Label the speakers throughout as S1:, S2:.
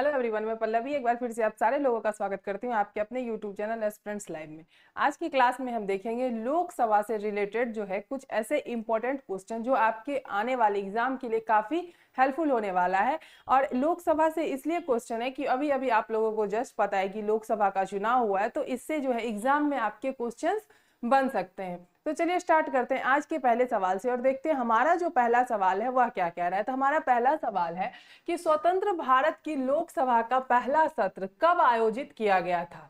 S1: hello everyone मैं पल्लवी एक बार फिर से आप सारे लोगों का स्वागत करती हूँ आपके अपने यूट्यूब चैनल स्टूडेंट्स लाइव में आज की क्लास में हम देखेंगे लोकसभा से रिलेटेड जो है कुछ ऐसे इंपॉर्टेंट क्वेश्चन जो आपके आने वाले एग्जाम के लिए काफ़ी हेल्पफुल होने वाला है और लोकसभा से इसलिए क्वेश्चन है कि अभी अभी आप लोगों को जस्ट पता है कि लोकसभा का चुनाव हुआ है तो इससे जो है एग्जाम में आपके क्वेश्चन बन सकते हैं तो चलिए स्टार्ट करते हैं आज के पहले सवाल से और देखते हैं हमारा जो पहला सवाल है वह क्या कह रहा है तो हमारा पहला सवाल है कि स्वतंत्र भारत की लोकसभा का पहला सत्र कब आयोजित किया गया था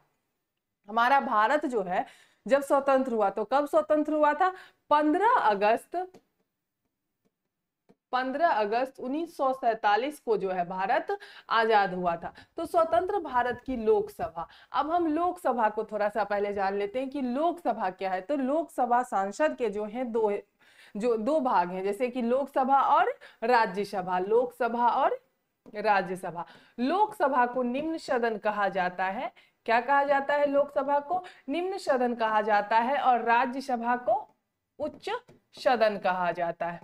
S1: हमारा भारत जो है जब स्वतंत्र हुआ तो कब स्वतंत्र हुआ था 15 अगस्त 15 अगस्त उन्नीस को जो है भारत आजाद हुआ था तो स्वतंत्र भारत की लोकसभा अब हम लोकसभा को थोड़ा सा पहले जान लेते हैं कि लोकसभा क्या है तो लोकसभा सांसद के जो है दो जो दो भाग हैं जैसे कि लोकसभा और राज्यसभा लोकसभा और राज्यसभा लोकसभा को निम्न सदन कहा जाता है क्या कहा जाता है लोकसभा को निम्न सदन कहा जाता है और राज्यसभा को उच्च सदन कहा जाता है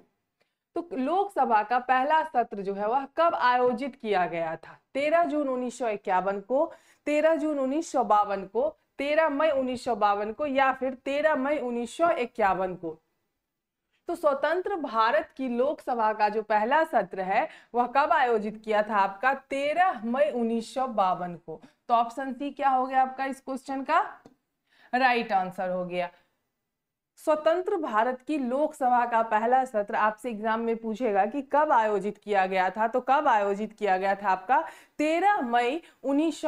S1: तो लोकसभा का पहला सत्र जो है वह कब आयोजित किया गया था 13 जून उन्नीस को 13 जून उन्नीस को 13 मई उन्नीस को या फिर 13 मई उन्नीस को तो स्वतंत्र भारत की लोकसभा का जो पहला सत्र है वह कब आयोजित किया था आपका 13 मई उन्नीस को तो ऑप्शन सी क्या हो गया आपका इस क्वेश्चन का राइट right आंसर हो गया स्वतंत्र भारत की लोकसभा का पहला सत्र आपसे एग्जाम में पूछेगा कि कब आयोजित किया गया था तो कब आयोजित किया गया था आपका 13 मई उन्नीस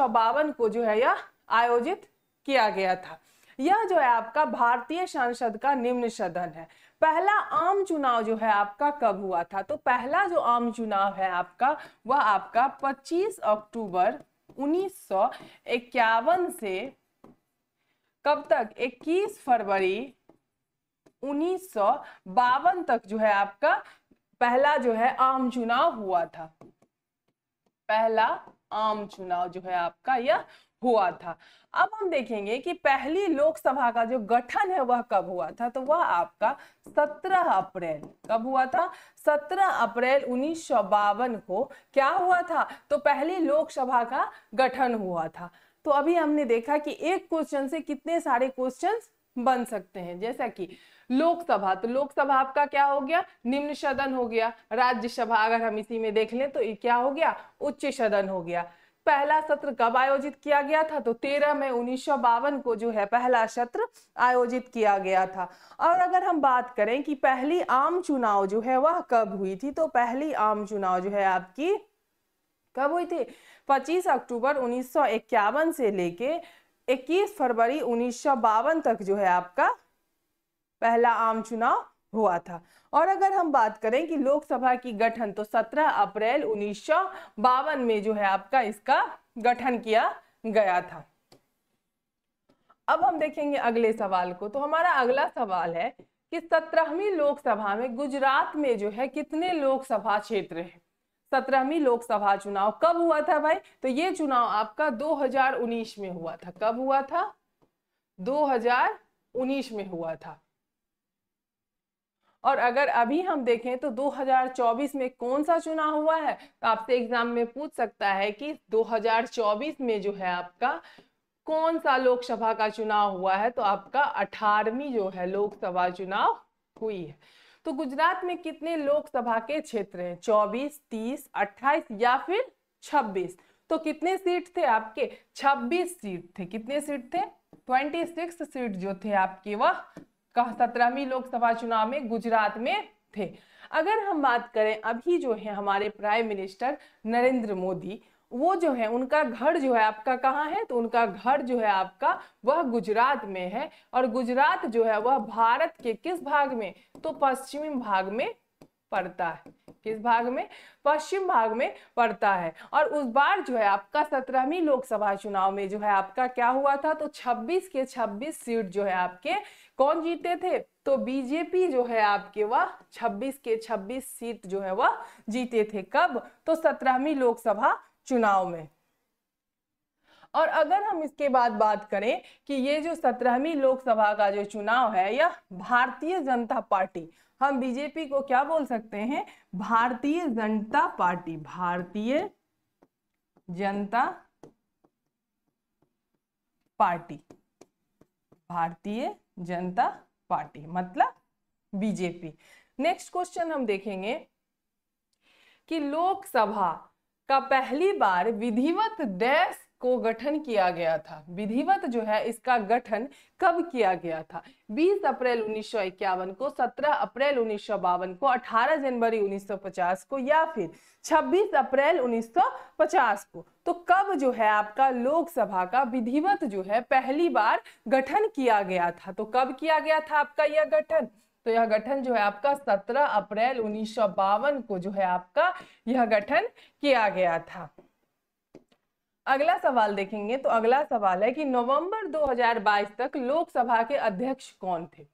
S1: को जो है यह आयोजित किया गया था यह जो है आपका भारतीय संसद का निम्न सदन है पहला आम चुनाव जो है आपका कब हुआ था तो पहला जो आम चुनाव है आपका वह आपका 25 अक्टूबर उन्नीस से कब तक 21 फरवरी उन्नीस तक जो है आपका पहला जो है आम चुनाव हुआ था पहला आम चुनाव जो है आपका यह हुआ था अब हम देखेंगे कि पहली लोकसभा का जो गठन है वह कब हुआ था तो वह आपका 17 अप्रैल कब हुआ था 17 अप्रैल उन्नीस को क्या हुआ था तो पहली लोकसभा का गठन हुआ था तो अभी हमने देखा कि एक क्वेश्चन से कितने सारे क्वेश्चन बन सकते हैं जैसा कि लोकसभा तो लोकसभा आपका क्या हो गया निम्न सदन हो गया राज्यसभा अगर हम इसी में देख लें तो ये क्या हो गया उच्च सदन हो गया पहला सत्र कब आयोजित किया गया था तो 13 मई उन्नीस को जो है पहला सत्र आयोजित किया गया था और अगर हम बात करें कि पहली आम चुनाव जो है वह कब हुई थी तो पहली आम चुनाव जो है आपकी कब हुई थी 25 अक्टूबर उन्नीस से लेके 21 फरवरी उन्नीस तक जो है आपका पहला आम चुनाव हुआ था और अगर हम बात करें कि लोकसभा की गठन तो 17 अप्रैल उन्नीस में जो है आपका इसका गठन किया गया था अब हम देखेंगे अगले सवाल को तो हमारा अगला सवाल है कि सत्रहवीं लोकसभा में गुजरात में जो है कितने लोकसभा क्षेत्र है सत्रहवीं लोकसभा चुनाव कब हुआ था भाई तो ये चुनाव आपका 2019 में हुआ था कब हुआ था 2019 में हुआ था और अगर अभी हम देखें तो 2024 में कौन सा चुनाव हुआ है तो आपसे एग्जाम में पूछ सकता है कि 2024 में जो है आपका कौन सा लोकसभा का चुनाव हुआ है तो आपका अठारहवीं जो है लोकसभा चुनाव हुई है तो गुजरात में कितने लोकसभा के क्षेत्र हैं 24, 30, 28 या फिर 26 तो कितने सीट थे आपके 26 सीट थे कितने सीट थे 26 सीट जो थे आपके वह सत्रहवीं लोकसभा चुनाव में गुजरात में थे अगर हम बात करें अभी जो है हमारे प्राइम मिनिस्टर नरेंद्र मोदी वो जो है उनका घर जो है आपका कहाँ है तो उनका घर जो है आपका वह गुजरात में है और गुजरात जो है वह भारत के किस भाग में तो पश्चिमी भाग में पड़ता है किस भाग में पश्चिम भाग में पड़ता है और उस बार जो है आपका सत्रहवीं लोकसभा चुनाव में जो है आपका क्या हुआ था तो 26 के 26 सीट जो है आपके कौन जीते थे तो बीजेपी जो है आपके वह 26 के 26 सीट जो है वह जीते थे कब तो सत्रहवीं लोकसभा चुनाव में और अगर हम इसके बाद बात करें कि ये जो सत्रहवीं लोकसभा का जो चुनाव है यह भारतीय जनता पार्टी हम बीजेपी को क्या बोल सकते हैं भारतीय जनता पार्टी भारतीय जनता पार्टी भारतीय जनता पार्टी मतलब बीजेपी नेक्स्ट क्वेश्चन हम देखेंगे कि लोकसभा का पहली बार विधिवत देश को गठन किया गया था विधिवत जो है इसका गठन कब किया गया था 20 अप्रैल उन्नीस को 17 अप्रैल उन्नीस को 18 जनवरी 1950 को या फिर 26 अप्रैल 1950 को तो कब जो है आपका लोकसभा का विधिवत जो है पहली बार गठन किया गया था तो कब किया गया था आपका यह गठन तो यह गठन जो है आपका 17 अप्रैल उन्नीस को जो है आपका यह गठन किया गया था अगला सवाल देखेंगे तो अगला सवाल है कि नवंबर 2022 तक लोकसभा के अध्यक्ष कौन थे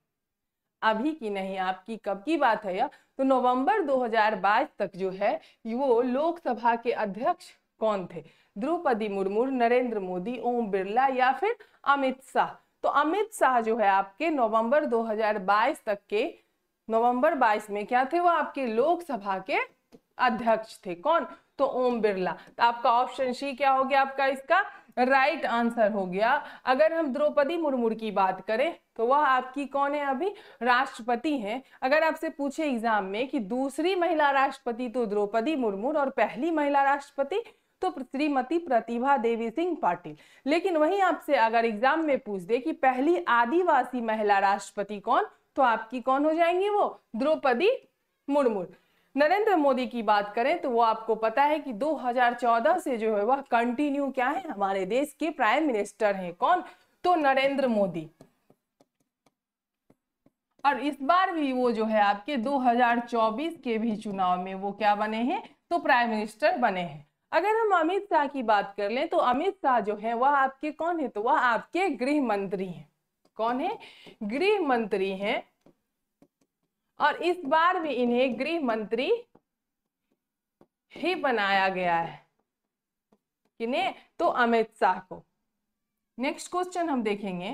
S1: अभी की नहीं आपकी कब की बात है या तो नवंबर 2022 तक जो है वो लोकसभा के अध्यक्ष कौन थे द्रौपदी मुर्मू नरेंद्र मोदी ओम बिरला या फिर अमित शाह तो अमित शाह जो है आपके नवंबर 2022 तक के नवंबर 22 में क्या थे वो आपके लोकसभा के अध्यक्ष थे कौन तो ओम बिरला तो आपका ऑप्शन सी क्या हो गया आपका इसका राइट right आंसर हो गया अगर हम द्रौपदी मुर्मू की बात करें तो वह आपकी कौन है अभी राष्ट्रपति हैं अगर आपसे पूछे एग्जाम में कि दूसरी महिला राष्ट्रपति तो द्रौपदी मुर्मू और पहली महिला राष्ट्रपति तो श्रीमती प्रतिभा देवी सिंह पाटिल लेकिन वहीं आपसे अगर एग्जाम में पूछ दे कि पहली आदिवासी महिला राष्ट्रपति कौन तो आपकी कौन हो जाएंगी वो द्रौपदी मुर्मू नरेंद्र मोदी की बात करें तो वो आपको पता है कि 2014 से जो है वह कंटिन्यू क्या है हमारे देश के प्राइम मिनिस्टर हैं कौन तो नरेंद्र मोदी और इस बार भी वो जो है आपके 2024 के भी चुनाव में वो क्या बने हैं तो प्राइम मिनिस्टर बने हैं अगर हम अमित शाह की बात कर लें तो अमित शाह जो है वह आपके कौन है तो वह आपके गृह मंत्री हैं कौन है गृह मंत्री हैं और इस बार भी इन्हें गृह मंत्री ही बनाया गया है किने तो अमित शाह को नेक्स्ट क्वेश्चन हम देखेंगे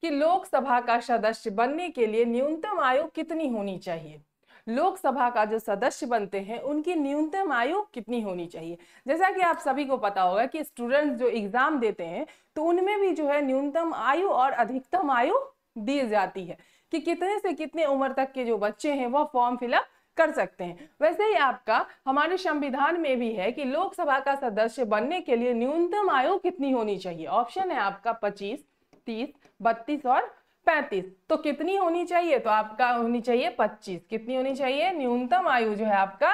S1: कि लोकसभा का सदस्य बनने के लिए न्यूनतम आयु कितनी होनी चाहिए लोकसभा का जो सदस्य बनते हैं उनकी न्यूनतम आयु कितनी होनी चाहिए जैसा कि आप सभी को पता होगा कि स्टूडेंट जो एग्जाम देते हैं तो उनमें भी जो है न्यूनतम आयु और अधिकतम आयु दी जाती है कि कितने से कितने उम्र तक के जो बच्चे हैं वह फॉर्म फिलअप कर सकते हैं वैसे ही आपका हमारे संविधान में भी है कि लोकसभा का सदस्य बनने के लिए न्यूनतम आयु कितनी होनी चाहिए ऑप्शन है आपका पच्चीस तीस बत्तीस और पैंतीस तो कितनी होनी चाहिए तो आपका होनी चाहिए पच्चीस कितनी होनी चाहिए न्यूनतम आयु जो है आपका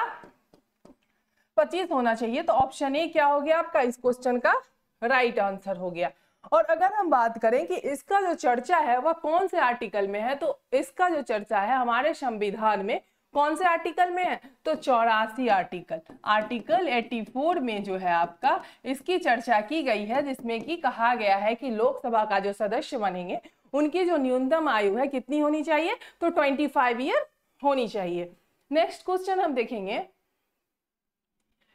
S1: पच्चीस होना चाहिए तो ऑप्शन ए क्या हो गया आपका इस क्वेश्चन का राइट right आंसर हो गया और अगर हम बात करें कि इसका जो चर्चा है वह कौन से आर्टिकल में है तो इसका जो चर्चा है हमारे संविधान में कौन से आर्टिकल में है तो चौरासी आर्टिकल आर्टिकल 84 में जो है आपका इसकी चर्चा की गई है जिसमें कि कहा गया है कि लोकसभा का जो सदस्य बनेंगे उनकी जो न्यूनतम आयु है कितनी होनी चाहिए तो 25 ईयर होनी चाहिए नेक्स्ट क्वेश्चन हम देखेंगे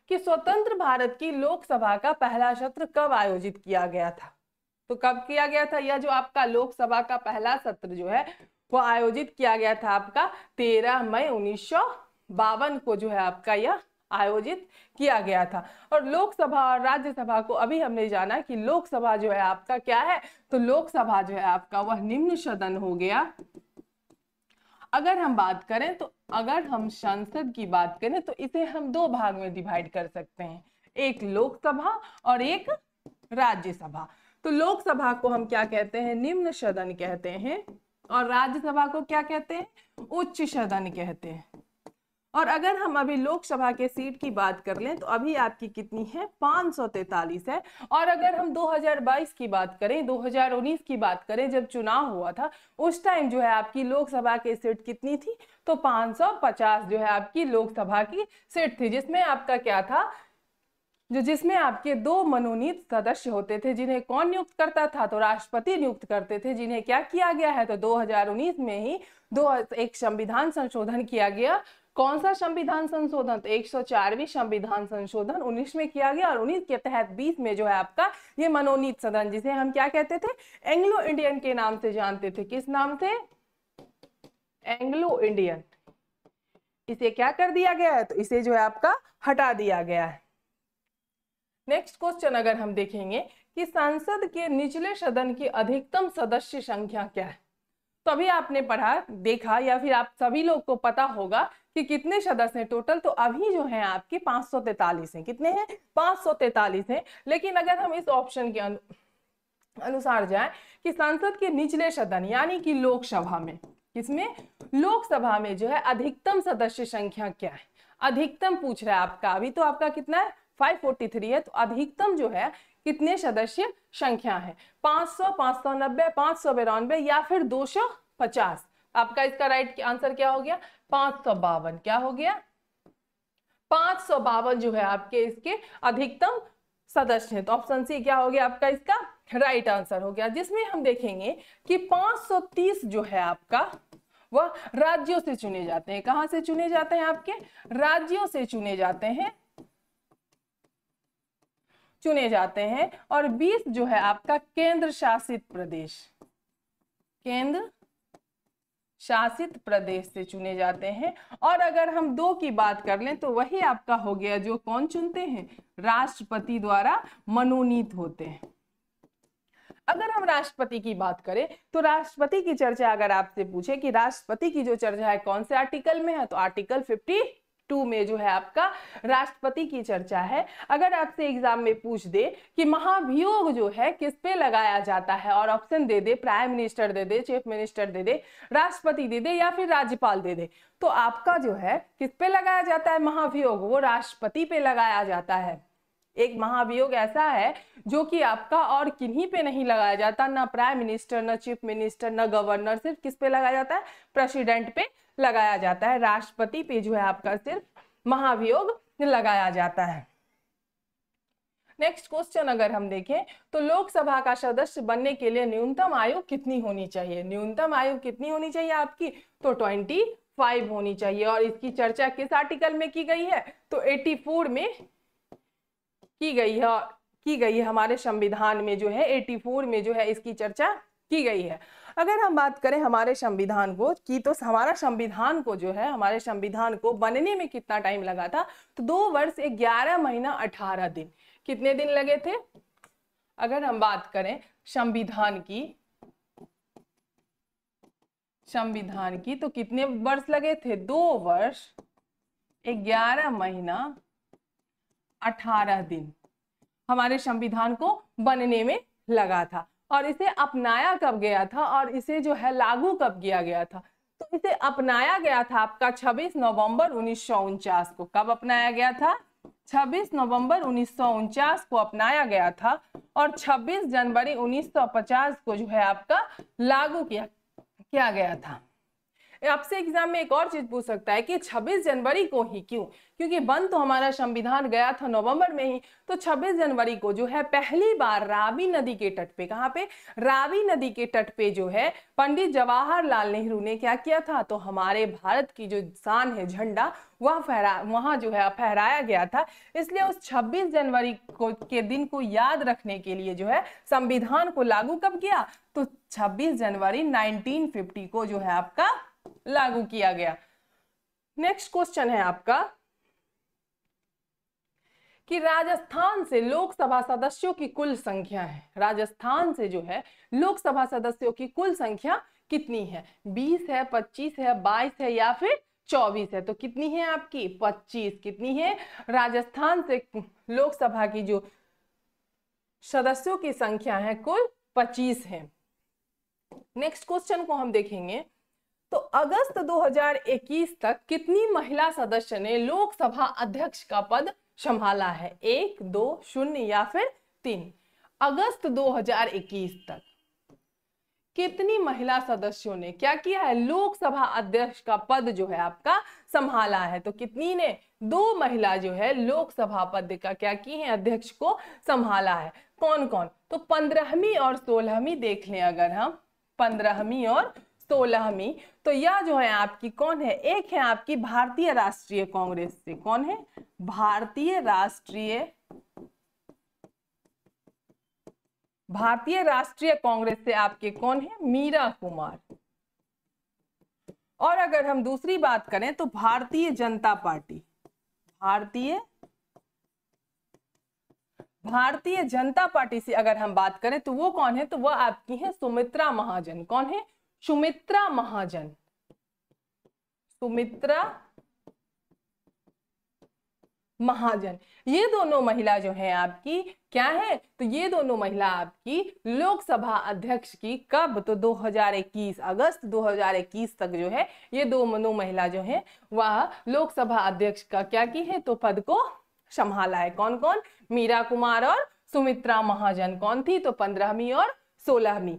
S1: कि स्वतंत्र भारत की लोकसभा का पहला सत्र कब आयोजित किया गया था तो कब किया गया था यह जो आपका लोकसभा का पहला सत्र जो है वो आयोजित किया गया था आपका तेरह मई उन्नीस बावन को जो है आपका यह आयोजित किया गया था और लोकसभा और राज्यसभा को अभी हमने जाना कि लोकसभा जो है आपका क्या है तो लोकसभा जो है आपका वह निम्न सदन हो गया अगर हम बात करें तो अगर हम संसद की बात करें तो इसे हम दो भाग में डिवाइड कर सकते हैं एक लोकसभा और एक राज्यसभा तो लोकसभा को हम क्या कहते हैं निम्न सदन कहते हैं और राज्यसभा को क्या कहते हैं उच्च सदन कहते हैं और अगर हम अभी लोकसभा के सीट की बात कर लें तो अभी आपकी कितनी है 543 है और अगर हम 2022 की बात करें 2019 की बात करें जब चुनाव हुआ था उस टाइम जो है आपकी लोकसभा की सीट कितनी थी तो 550 जो है आपकी लोकसभा की सीट थी जिसमें आपका क्या था जो जिसमें आपके दो मनोनीत सदस्य होते थे जिन्हें कौन नियुक्त करता था तो राष्ट्रपति नियुक्त करते थे जिन्हें क्या किया गया है तो 2019 में ही दो एक संविधान संशोधन किया गया कौन सा संविधान संशोधन तो 104वीं संविधान संशोधन 19 में किया गया और 19 के तहत 20 में जो है आपका ये मनोनीत सदन जिसे हम क्या कहते थे एंग्लो इंडियन के नाम से जानते थे किस नाम से एंग्लो इंडियन इसे क्या कर दिया गया है तो इसे जो है आपका हटा दिया गया है नेक्स्ट क्वेश्चन अगर हम देखेंगे कि संसद के निचले सदन की अधिकतम सदस्य संख्या क्या है तो अभी आपने पढ़ा देखा या फिर आप सभी लोग को पता होगा कि कितने सदस्य हैं टोटल तो अभी जो है आपके पांच सौ तैतालीस है कितने हैं पांच सौ तैतालीस है लेकिन अगर हम इस ऑप्शन के अनुसार जाए कि संसद के निचले सदन यानी कि लोकसभा में किसमें लोकसभा में जो है अधिकतम सदस्य संख्या क्या है अधिकतम पूछ रहा है आपका अभी तो आपका कितना है 543 है तो अधिकतम जो है कितने सदस्य संख्या है 500, 590, 592 या फिर 250 आपका इसका राइट आंसर क्या हो गया पांच क्या हो गया पांच जो है आपके इसके अधिकतम सदस्य हैं तो ऑप्शन सी क्या हो गया आपका इसका राइट आंसर हो गया जिसमें हम देखेंगे कि 530 जो है आपका वह राज्यों से चुने जाते हैं कहां से चुने जाते हैं आपके राज्यों से चुने जाते हैं चुने जाते हैं और 20 जो है आपका केंद्र शासित प्रदेश केंद्र शासित प्रदेश से चुने जाते हैं और अगर हम दो की बात कर लें तो वही आपका हो गया जो कौन चुनते हैं राष्ट्रपति द्वारा मनोनीत होते हैं अगर हम राष्ट्रपति की बात करें तो राष्ट्रपति की चर्चा अगर आपसे पूछे कि राष्ट्रपति की जो चर्चा है कौन से आर्टिकल में है तो आर्टिकल फिफ्टी टू में जो है आपका राष्ट्रपति की चर्चा है अगर आपसे एग्जाम में पूछ दे कि महाभियोग जो है किस पे लगाया जाता है और ऑप्शन दे दे प्राइम मिनिस्टर दे दे चीफ मिनिस्टर दे दे राष्ट्रपति दे दे या फिर राज्यपाल दे दे तो आपका जो है किस पे लगाया जाता है महाभियोग वो राष्ट्रपति पे लगाया जाता है एक महाभियोग ऐसा है जो कि आपका और किन्हीं पे नहीं लगाया जाता ना प्राइम मिनिस्टर ना चीफ मिनिस्टर ना गवर्नर सिर्फ किस पे लगाया जाता है प्रेसिडेंट पे लगाया जाता है राष्ट्रपति पे जो है आपका सिर्फ महाभियोग लगाया जाता है नेक्स्ट क्वेश्चन अगर हम देखें तो लोकसभा का सदस्य बनने के लिए न्यूनतम आयु कितनी होनी चाहिए न्यूनतम आयु कितनी होनी चाहिए आपकी तो ट्वेंटी फाइव होनी चाहिए और इसकी चर्चा किस आर्टिकल में की गई है तो एटी फोर में की गई है की गई है हमारे संविधान में जो है एटी फोर में जो है इसकी चर्चा की गई है अगर हम बात करें हमारे संविधान को कि तो हमारा संविधान को जो है हमारे संविधान को बनने में कितना टाइम लगा था तो दो वर्ष ग्यारह महीना अठारह दिन कितने दिन लगे थे अगर हम बात करें संविधान की संविधान की तो कितने वर्ष लगे थे दो वर्ष ग्यारह महीना अठारह दिन हमारे संविधान को बनने में लगा था और इसे अपनाया कब गया था और इसे जो है लागू कब किया गया था तो इसे अपनाया गया था आपका 26 नवंबर उन्नीस को कब अपनाया गया था 26 नवंबर उन्नीस को अपनाया गया था और 26 जनवरी 1950 को जो है आपका लागू किया किया गया था आपसे एग्जाम में एक और चीज पूछ सकता है कि 26 जनवरी को ही क्यों क्योंकि बंद तो हमारा संविधान गया था नवंबर में ही तो 26 जनवरी को जो है पहली बार रावी नदी के तट पे कहाँ पे रावी नदी के तट पे जो है पंडित जवाहरलाल नेहरू ने क्या किया था तो हमारे भारत की जो शान है झंडा वह फहरा वहाँ जो है फहराया गया था इसलिए उस 26 जनवरी को के दिन को याद रखने के लिए जो है संविधान को लागू कब किया तो छब्बीस जनवरी नाइनटीन को जो है आपका लागू किया गया नेक्स्ट क्वेश्चन है आपका कि राजस्थान से लोकसभा सदस्यों की कुल संख्या है राजस्थान से जो है लोकसभा सदस्यों की कुल संख्या कितनी है 20 है 25 है 22 है या फिर 24 है तो कितनी है आपकी 25 कितनी है राजस्थान से लोकसभा की जो सदस्यों की संख्या है कुल 25 है नेक्स्ट क्वेश्चन को हम देखेंगे तो अगस्त 2021 तक कितनी महिला सदस्य ने लोकसभा अध्यक्ष का पद संभाला है एक दो शून्य या फिर तीन अगस्त 2021 तक कितनी महिला सदस्यों ने क्या किया है लोकसभा अध्यक्ष का पद जो है आपका संभाला है तो कितनी ने दो महिला जो है लोकसभा पद का क्या की है अध्यक्ष को संभाला है कौन कौन तो पंद्रहवीं और सोलहवीं देख लें अगर हम पंद्रहवीं और सोलहवीं तो यह जो है आपकी कौन है एक है आपकी भारतीय राष्ट्रीय कांग्रेस से कौन है भारतीय राष्ट्रीय भारतीय राष्ट्रीय कांग्रेस से आपके कौन है मीरा कुमार और अगर हम दूसरी बात करें तो भारतीय जनता पार्टी भारतीय भारतीय जनता पार्टी से अगर हम बात करें तो वो कौन है तो वह आपकी है सुमित्रा महाजन कौन है सुमित्रा महाजन सुमित्रा महाजन ये दोनों महिला जो है आपकी क्या है तो ये दोनों महिला आपकी लोकसभा अध्यक्ष की कब तो 2021 अगस्त 2021 तक जो है ये दोनों महिला जो है वह लोकसभा अध्यक्ष का क्या की है तो पद को संभाला है कौन कौन मीरा कुमार और सुमित्रा महाजन कौन थी तो पंद्रहवीं और सोलहवीं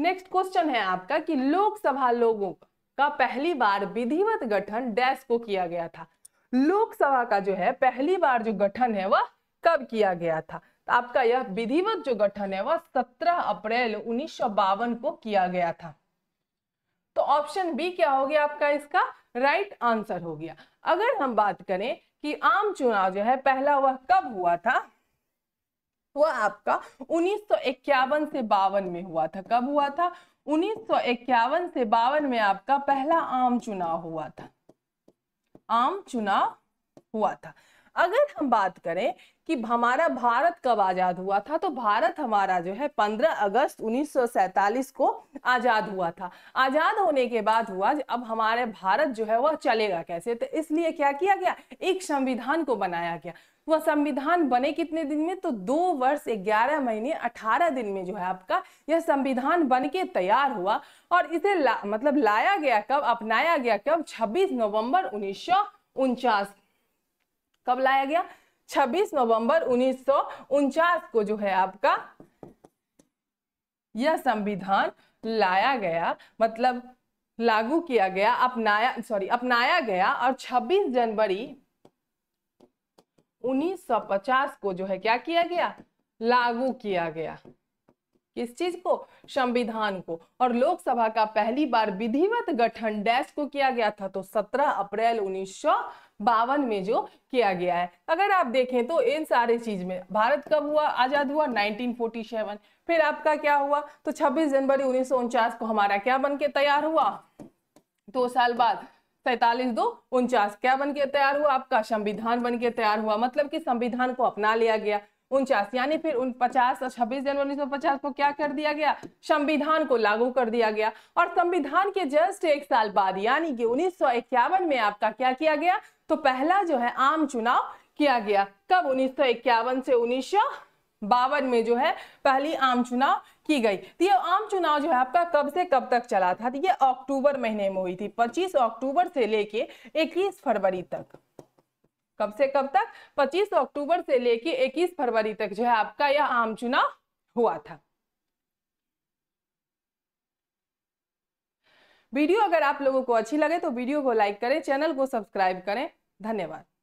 S1: नेक्स्ट क्वेश्चन है आपका कि लोकसभा लोगों का पहली बार विधिवत गठन डैश को किया गया था लोकसभा का जो है पहली बार जो गठन है वह कब किया गया था तो आपका यह विधिवत जो गठन है वह 17 अप्रैल उन्नीस को किया गया था तो ऑप्शन बी क्या हो गया आपका इसका राइट right आंसर हो गया अगर हम बात करें कि आम चुनाव जो है पहला वह कब हुआ था वह आपका उन्नीस से बावन में हुआ था कब हुआ था उन्नीस से बावन में आपका पहला आम चुनाव हुआ था आम चुनाव हुआ था अगर हम बात करें कि हमारा भारत कब आजाद हुआ था तो भारत हमारा जो है 15 अगस्त 1947 को आजाद हुआ था आजाद होने के बाद हुआ अब हमारे भारत जो है वह चलेगा कैसे तो इसलिए क्या किया गया एक संविधान को बनाया गया वह संविधान बने कितने दिन में तो दो वर्ष ग्यारह महीने अठारह दिन में जो है आपका यह संविधान बन के तैयार हुआ और इसे ला, मतलब लाया गया कब अपनाया गया कब छब्बीस नवंबर उन्नीस कब लाया गया 26 नवंबर उन्नीस को जो है आपका यह संविधान लाया गया मतलब लागू किया गया अपनाया सॉरी अपनाया गया और 26 जनवरी 1950 को जो है क्या किया गया लागू किया गया किस चीज को संविधान को और लोकसभा का पहली बार विधिवत गठन डैश को किया गया था तो 17 अप्रैल उन्नीस बावन में जो किया गया है अगर आप देखें तो इन सारे चीज में भारत कब हुआ आजाद हुआ 1947 फिर आपका क्या हुआ तो 26 जनवरी उन्नीस को हमारा क्या बन के तैयार हुआ दो साल बाद सैतालीस दो उनचास क्या बन के तैयार हुआ आपका संविधान बन के तैयार हुआ मतलब कि संविधान को अपना लिया गया उनचास यानी फिर उन पचास और छब्बीस जनवरी उन्नीस पचास को क्या कर दिया गया संविधान को लागू कर दिया गया और संविधान के जस्ट एक साल बाद यानी कि उन्नीस में आपका क्या किया गया तो पहला जो है आम चुनाव किया गया कब उन्नीस से उन्नीस बावन में जो है पहली आम चुनाव की गई तो ये आम चुनाव जो है आपका कब से कब तक चला था तो ये अक्टूबर महीने में हुई थी 25 अक्टूबर से लेके 21 फरवरी तक कब से कब तक 25 अक्टूबर से लेके 21 फरवरी तक जो है आपका यह आम चुनाव हुआ था वीडियो अगर आप लोगों को अच्छी लगे तो वीडियो को लाइक करें चैनल को सब्सक्राइब करें धन्यवाद